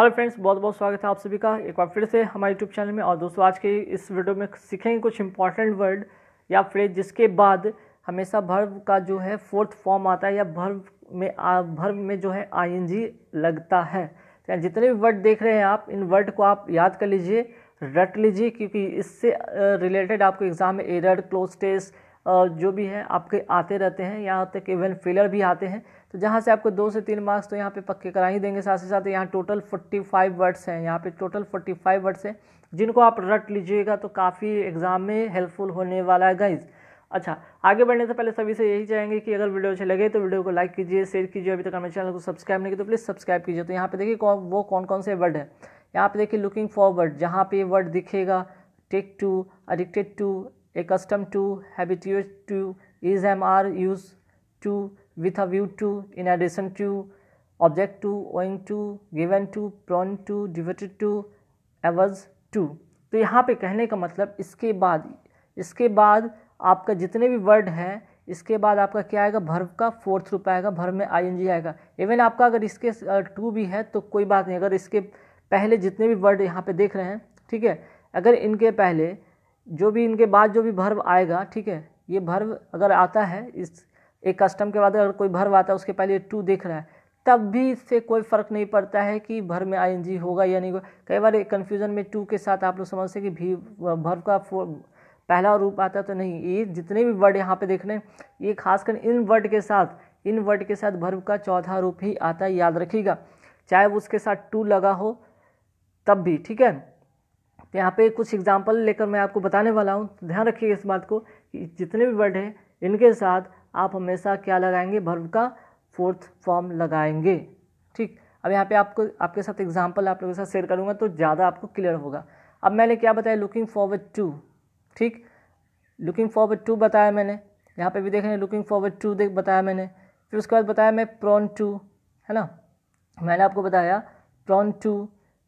Hello friends बहुत बहुत स्वागत है आप सभी का एक बार फिर से हमारे यूट्यूब चैनल में और दोस्तों आज के इस वीडियो में सीखेंगे कुछ इंपॉर्टेंट वर्ड या फ्रेज जिसके बाद हमेशा भर्व का जो है फोर्थ फॉर्म आता है या भर्व में भर्व में जो है आईएनजी लगता है तो जितने भी वर्ड देख रहे हैं आप इन वर्ड को आप याद कर लीजिए रट लीजिए क्योंकि इससे रिलेटेड आपको एग्ज़ाम में एरर क्लोज टेस्ट जो भी है आपके आते रहते हैं यहाँ तक इवन फेलर भी आते हैं तो जहाँ से आपको दो से तीन मार्क्स तो यहाँ पे पक्के करा ही देंगे साथ ही साथ यहाँ टोटल फोर्टी फाइव वर्ड्स हैं यहाँ पे टोटल फोर्टी फाइव वर्ड्स हैं जिनको आप रट लीजिएगा तो काफ़ी एग्ज़ाम में हेल्पफुल होने वाला है गाइज़ अच्छा आगे बढ़ने से पहले सभी से यही चाहेंगे कि अगर वीडियो अच्छे लगे तो वीडियो को लाइक कीजिए शेयर कीजिए अभी तक हमारे चैनल को सब्सक्राइब नहीं किया तो प्लीज़ सब्सक्राइब कीजिए तो यहाँ पे देखिए कौन वो कौन कौन से वर्ड है यहाँ पे देखिए लुकिंग फॉरवर्ड जहाँ पे वर्ड दिखेगा take to addicted to accustom to habituated to is M R used to with a view to, in addition to, object to, owing to, given to, prone to, devoted to, averse to तो यहाँ पे कहने का मतलब इसके बाद इसके बाद आपका जितने भी वर्ड हैं इसके बाद आपका क्या आएगा भर्व का फोर्थ रूप आएगा भर्व में आई एन जी आएगा इवन आपका अगर इसके टू भी है तो कोई बात नहीं अगर इसके पहले जितने भी वर्ड यहाँ पे देख रहे हैं ठीक है अगर इनके पहले जो भी इनके बाद जो भी भर्व आएगा ठीक है ये भर्व अगर आता है इस एक कस्टम के बाद अगर कोई भर्व आता है उसके पहले टू देख रहा है तब भी इससे कोई फ़र्क नहीं पड़ता है कि भर में आई होगा या नहीं होगा कई बार कन्फ्यूज़न में टू के साथ आप लोग समझते कि भी भर्व का पहला रूप आता है तो नहीं ये जितने भी वर्ड यहाँ पे देख रहे हैं ये खासकर इन वर्ड के साथ इन वर्ड के साथ भर्व का चौथा रूप ही आता है याद रखिएगा चाहे वो उसके साथ टू लगा हो तब भी ठीक है तो यहाँ पे कुछ एग्जाम्पल लेकर मैं आपको बताने वाला हूँ ध्यान रखिएगा इस बात को कि जितने भी वर्ड हैं इनके साथ आप हमेशा क्या लगाएंगे भर्व का फोर्थ फॉर्म लगाएंगे ठीक अब यहाँ पे आपको आपके साथ एग्जांपल आप लोगों के साथ शेयर करूँगा तो ज़्यादा आपको क्लियर होगा अब मैंने क्या बताया लुकिंग फॉरवर्ड टू ठीक लुकिंग फॉरवर्ड टू बताया मैंने यहाँ पे भी देख रहे हैं लुकिंग फॉरवर्ड टू देख बताया मैंने फिर उसके बाद बताया मैं प्रॉन टू है ना मैंने आपको बताया प्रॉन टू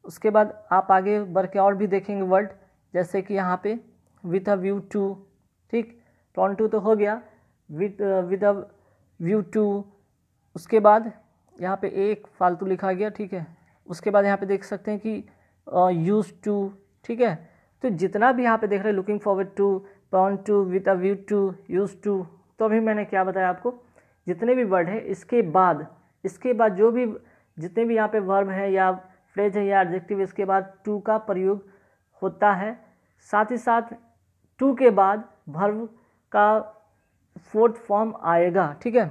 उसके बाद आप आगे बढ़ के और भी देखेंगे वर्ड जैसे कि यहाँ पे विथ अ व्यू टू ठीक प्रॉन टू तो हो गया with with a view to उसके बाद यहाँ पे एक फालतू लिखा गया ठीक है उसके बाद यहाँ पे देख सकते हैं कि यूज uh, टू ठीक है तो जितना भी यहाँ पे देख रहे हैं looking forward to prone to with a view to used to तो अभी मैंने क्या बताया आपको जितने भी वर्ड है इसके बाद इसके बाद जो भी जितने भी यहाँ पे वर्ब है या फ्रेज है या एडजेक्टिव इसके बाद टू का प्रयोग होता है साथ ही साथ टू के बाद वर्ब का फोर्थ फॉर्म आएगा ठीक है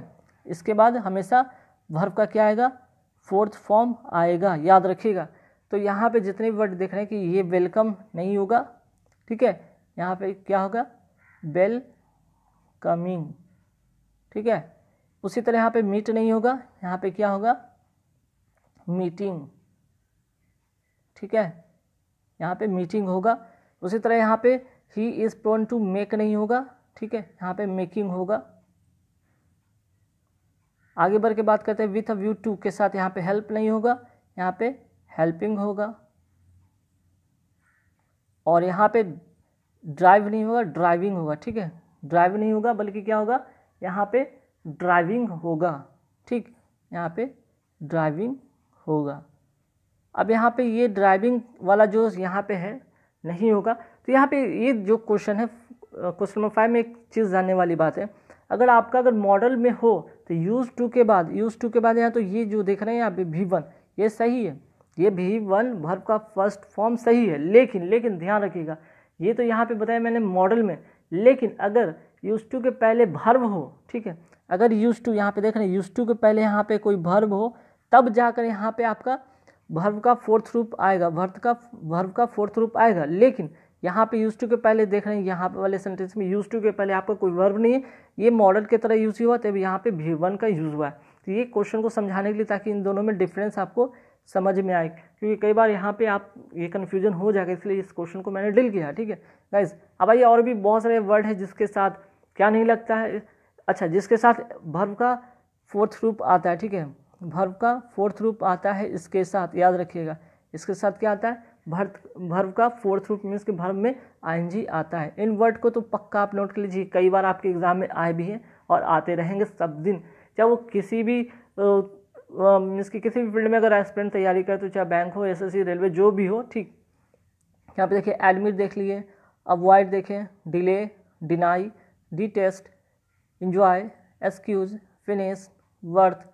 इसके बाद हमेशा वर्ब का क्या आएगा फोर्थ फॉर्म आएगा याद रखिएगा तो यहाँ पे जितने भी वर्ड देख रहे हैं कि ये वेलकम नहीं होगा ठीक है यहाँ पे क्या होगा वेल कमिंग ठीक है उसी तरह यहाँ पे मीट नहीं होगा यहाँ पे क्या होगा मीटिंग ठीक है यहाँ पे मीटिंग होगा उसी तरह यहाँ पे ही इज़ प्रोन टू मेक नहीं होगा ठीक है यहाँ पे मेकिंग होगा आगे बढ़ के बात करते हैं विथ अ व्यू टू के साथ यहाँ पे हेल्प नहीं होगा यहाँ पे हेल्पिंग होगा और यहाँ पे ड्राइव नहीं होगा ड्राइविंग होगा ठीक है ड्राइव नहीं होगा बल्कि क्या होगा यहाँ पे ड्राइविंग होगा ठीक यहाँ पे ड्राइविंग होगा अब यहाँ पे ये ड्राइविंग वाला जो यहाँ पे है नहीं होगा तो यहाँ पे ये जो क्वेश्चन है क्वेश्चन नंबर फाइव में एक चीज़ जानने वाली बात है अगर आपका अगर मॉडल में हो तो यूज़ टू के बाद यूज़ टू के बाद यहाँ तो ये जो देख रहे हैं यहाँ पे वी वन ये सही है ये वी वन भर्व का फर्स्ट फॉर्म सही है लेकिन लेकिन ध्यान रखिएगा ये तो यहाँ पे बताया मैंने मॉडल में लेकिन अगर यूज़ टू के पहले भर्व हो ठीक है अगर यूज़ टू यहाँ पे देख रहे हैं यूज़ टू के पहले यहाँ पे कोई भर्व हो तब जाकर यहाँ पे आपका भर्व का फोर्थ रूप आएगा भर्व का भर्व का फोर्थ रूप आएगा लेकिन यहाँ पे यूज टू के पहले देख रहे हैं यहाँ पे वाले सेंटेंस में यूज टू के पहले आपका कोई वर्ब नहीं है ये मॉडल की तरह यूज़ हुआ तब यहाँ पे भी वन का यूज़ हुआ है तो ये क्वेश्चन को समझाने के लिए ताकि इन दोनों में डिफरेंस आपको समझ में आए क्योंकि कई बार यहाँ पे आप ये कन्फ्यूजन हो जाएगा इसलिए इस क्वेश्चन को मैंने डील किया ठीक है गाइज अब आइए और भी बहुत सारे वर्ड है जिसके साथ क्या नहीं लगता है अच्छा जिसके साथ भर्व का फोर्थ रूप आता है ठीक है भर्व का फोर्थ रूप आता है इसके साथ याद रखिएगा इसके साथ क्या आता है भर्त भर्व का फोर्थ रूप मीन्स के भर्व में आई आता है इन वर्ड को तो पक्का आप नोट कर लीजिए कई बार आपके एग्ज़ाम में आए भी हैं और आते रहेंगे सब दिन चाहे वो किसी भी मीन्स कि किसी भी फील्ड में अगर एस्पिरेंट तैयारी करें तो चाहे बैंक हो एस रेलवे जो भी हो ठीक यहाँ पे देखिए एडमिट देख लिए अवॉइड देखें delay deny detest enjoy excuse finish worth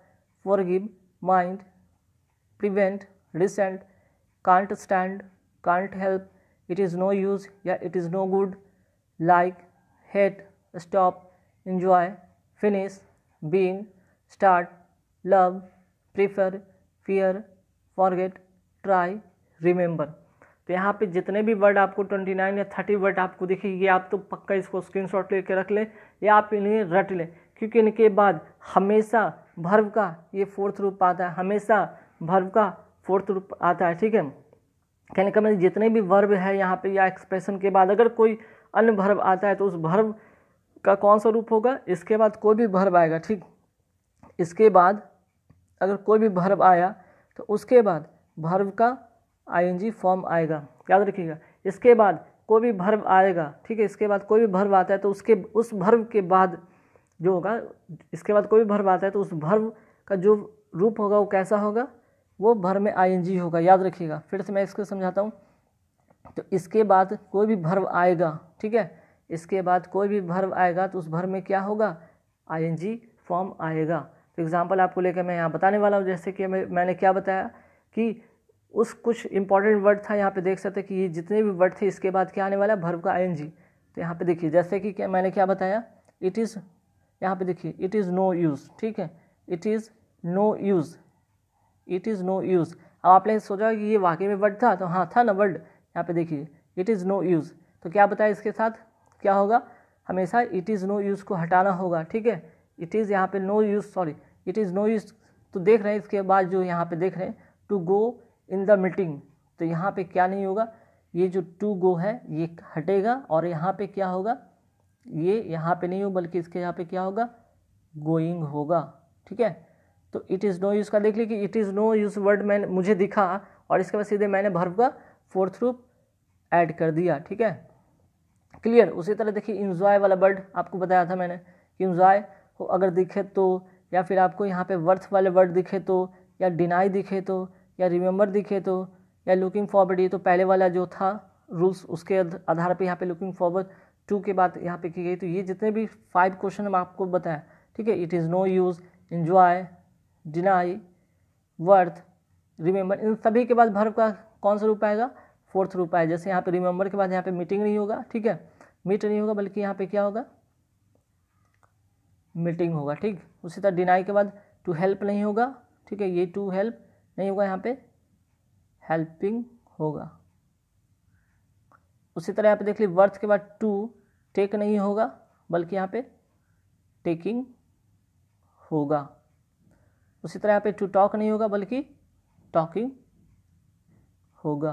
forgive mind prevent resent can't stand, can't help, it is no use, yeah, it is no good, like, hate, stop, enjoy, finish, being, start, love, prefer, fear, forget, try, remember. तो यहाँ पे जितने भी word आपको 29 या 30 word आपको दिखे ये आप तो पक्का इसको स्क्रीनशॉट लेके रख लें या आप इन्हें रट लें क्योंकि इनके बाद हमेशा भर्व का ये फोर्थ रूप आता है हमेशा भर्व का फोर्थ रूप आता है ठीक है कहने का मतलब जितने भी वर्ब है यहाँ पे या एक्सप्रेशन के बाद अगर कोई अन्य भर्व आता है तो उस भर्व का कौन सा रूप होगा इसके बाद कोई भी भर्व आएगा ठीक इसके बाद अगर कोई भी भर्व आया तो उसके बाद भर्व का आईएनजी फॉर्म आएगा याद रखिएगा इसके बाद कोई भी भर्व आएगा ठीक है इसके बाद कोई भी भर्व आता है तो उसके उस भर्व के बाद जो होगा इसके बाद कोई भी भर्व आता है तो उस भर्व का जो रूप होगा वो कैसा होगा वो भर में आई होगा याद रखिएगा फिर से मैं इसको समझाता हूँ तो इसके बाद कोई भी भर्व आएगा ठीक है इसके बाद कोई भी भर्व आएगा तो उस भर में क्या होगा आई फॉर्म आएगा तो एग्ज़ाम्पल आपको लेकर मैं यहाँ बताने वाला हूँ जैसे कि मैं, मैंने क्या बताया कि उस कुछ इंपॉर्टेंट वर्ड था यहाँ पे देख सकते कि ये जितने भी वर्ड थे इसके बाद क्या आने वाला है भर्व का आई तो यहाँ पर देखिए जैसे कि क्या मैंने क्या बताया इट इज़ यहाँ पर देखिए इट इज़ नो यूज़ ठीक है it is no use it is no use अब आपने सोचा कि ये वाकई में वर्ड था तो हाँ था ना वर्ड यहाँ पे देखिए इट इज़ नो यूज़ तो क्या बताया इसके साथ क्या होगा हमेशा इट इज़ नो यूज़ को हटाना होगा ठीक है इट इज़ यहाँ पे no use sorry it is no use तो देख रहे हैं इसके बाद जो यहाँ पे देख रहे हैं to go in the meeting तो यहाँ पे क्या नहीं होगा ये जो टू गो है ये हटेगा और यहाँ पे क्या होगा ये यहाँ पे नहीं हो बल्कि इसके यहाँ पे क्या होगा गोइंग होगा ठीक है तो इट इज़ नो यूज़ का देख लीजिए कि it is no use word मैंने मुझे दिखा और इसके बाद सीधे मैंने भर्व का फोर्थ रूप ऐड कर दिया ठीक है क्लियर उसी तरह देखिए इन्जॉय वाला वर्ड आपको बताया था मैंने कि इन्जॉय अगर दिखे तो या फिर आपको यहाँ पे वर्थ वाले वर्ड दिखे तो या डिनाई दिखे तो या रिमेंबर दिखे तो या लुकिंग फॉरवर्ड ये तो पहले वाला जो था रूल्स उसके आधार पे यहाँ पे लुकिंग फॉरवर्ड टू के बाद यहाँ पे की गई तो ये जितने भी फाइव क्वेश्चन हम आपको बताएं ठीक है it is no use enjoy deny worth remember इन सभी के बाद भर्व का कौन सा रूप आएगा फोर्थ रूप आएगा जैसे यहाँ पे रिमेंबर के बाद यहाँ पे मीटिंग नहीं होगा ठीक है मीट नहीं होगा बल्कि यहाँ पे क्या होगा मीटिंग होगा ठीक उसी तरह डिनाई के बाद टू हेल्प नहीं होगा ठीक है ये टू हेल्प नहीं होगा यहाँ पे हेल्पिंग होगा उसी तरह यहाँ पे देख ली वर्थ के बाद टू टेक नहीं होगा बल्कि यहाँ पे टेकिंग होगा उसी तरह यहाँ पे टू टॉक नहीं होगा बल्कि टॉकिंग होगा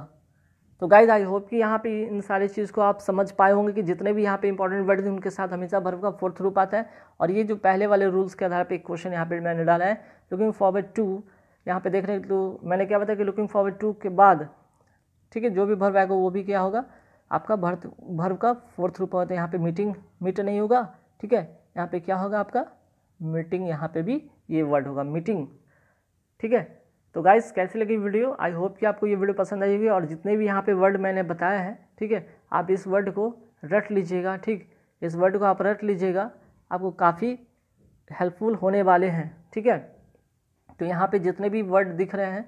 तो गाइज आई होप कि यहाँ पे इन सारी चीज़ को आप समझ पाए होंगे कि जितने भी यहाँ पे इंपॉर्टेंट वर्ड थे उनके साथ हमेशा भर्व का फोर्थ रूप आता है और ये जो पहले वाले रूल्स के आधार पर एक क्वेश्चन यहाँ पे मैंने डाला है लुकिंग फॉरवर्ड टू यहाँ पे हैं तो मैंने क्या बताया कि लुकिंग फॉरवर्ड टू के बाद ठीक है जो भी भर्व आएगा वो भी क्या होगा आपका भर्त भर्व का फोर्थ रूप होता है यहाँ पर मीटिंग मीट नहीं होगा ठीक है यहाँ पर क्या होगा आपका मीटिंग यहाँ पर भी ये वर्ड होगा मीटिंग ठीक है तो गाइस कैसी लगी वीडियो आई होप कि आपको ये वीडियो पसंद आई होगी और जितने भी यहाँ पे वर्ड मैंने बताया है ठीक है आप इस वर्ड को रट लीजिएगा ठीक इस वर्ड को आप रट लीजिएगा आपको काफ़ी हेल्पफुल होने वाले हैं ठीक है तो यहाँ पे जितने भी वर्ड दिख रहे हैं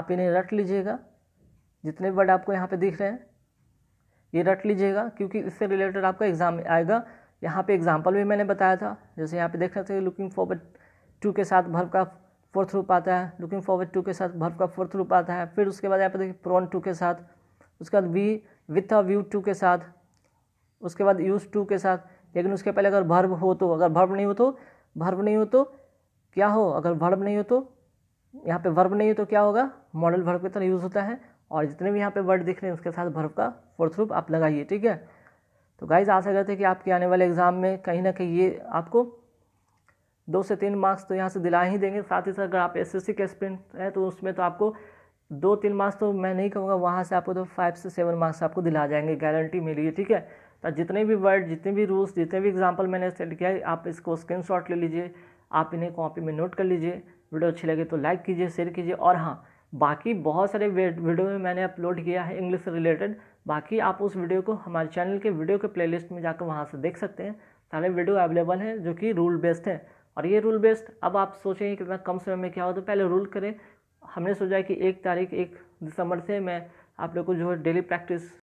आप इन्हें रट लीजिएगा जितने वर्ड आपको यहाँ पर दिख रहे हैं ये रट लीजिएगा क्योंकि इससे रिलेटेड आपका एग्ज़ाम आएगा यहाँ पर एग्ज़ाम्पल भी मैंने बताया था जैसे यहाँ पर देख रहे थे लुकिंग फॉर टू के साथ भर्व का फोर्थ रूप आता है लुकिंग फॉरवर्ड टू के साथ भर्व का फोर्थ रूप आता है फिर उसके बाद यहाँ पे देखिए प्रोन टू के साथ उसके बाद वी विथ अ व्यू टू के साथ उसके बाद यूज टू के साथ लेकिन उसके पहले अगर भर्व हो तो अगर भर्व नहीं हो तो भर्व नहीं हो तो क्या हो अगर भर्व नहीं हो तो यहाँ पे वर्ब नहीं हो तो क्या होगा मॉडल वर्ब की तरह यूज़ होता है और जितने भी यहाँ पे वर्ड दिख रहे हैं उसके साथ वर्ब का फोर्थ रूप आप लगाइए ठीक है तो गाइज आशा करते हैं कि आपके आने वाले एग्ज़ाम में कहीं ना कहीं ये आपको दो से तीन मार्क्स तो यहाँ से दिला ही देंगे साथ ही साथ अगर आप एसएससी के एस्पिरेंट हैं तो उसमें तो आपको दो तीन मार्क्स तो मैं नहीं कहूँगा वहाँ से आपको तो फाइव से सेवन मार्क्स आपको दिला जाएंगे गारंटी मिली है ठीक है तो जितने भी वर्ड जितने भी रूल्स जितने भी एग्जाम्पल मैंने सेंड किया है आप इसको स्क्रीन शॉट ले लीजिए आप इन्हें कॉपी में नोट कर लीजिए वीडियो अच्छी लगे तो लाइक कीजिए शेयर कीजिए और हाँ बाकी बहुत सारे वीडियो में मैंने अपलोड किया है इंग्लिश से रिलेटेड बाकी आप उस वीडियो को हमारे चैनल के वीडियो के प्लेलिस्ट में जाकर वहाँ से देख सकते हैं सारे वीडियो अवेलेबल हैं जो कि रूल बेस्ड हैं और ये रूल बेस्ड अब आप सोचेंगे कितना कम समय में क्या हो तो पहले रूल करें हमने सोचा कि एक तारीख एक दिसंबर से मैं आप लोग को जो है डेली प्रैक्टिस